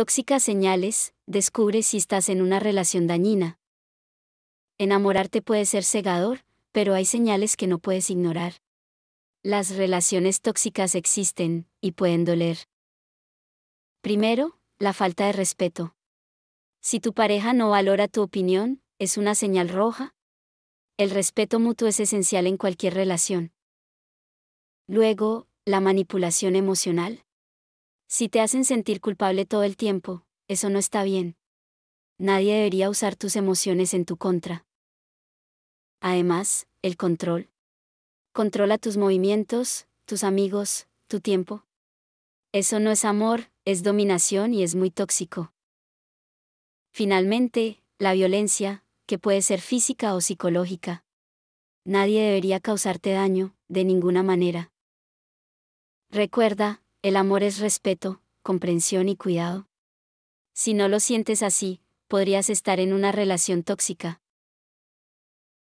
Tóxicas señales, descubre si estás en una relación dañina. Enamorarte puede ser cegador, pero hay señales que no puedes ignorar. Las relaciones tóxicas existen, y pueden doler. Primero, la falta de respeto. Si tu pareja no valora tu opinión, es una señal roja. El respeto mutuo es esencial en cualquier relación. Luego, la manipulación emocional. Si te hacen sentir culpable todo el tiempo, eso no está bien. Nadie debería usar tus emociones en tu contra. Además, el control. Controla tus movimientos, tus amigos, tu tiempo. Eso no es amor, es dominación y es muy tóxico. Finalmente, la violencia, que puede ser física o psicológica. Nadie debería causarte daño, de ninguna manera. Recuerda, el amor es respeto, comprensión y cuidado. Si no lo sientes así, podrías estar en una relación tóxica.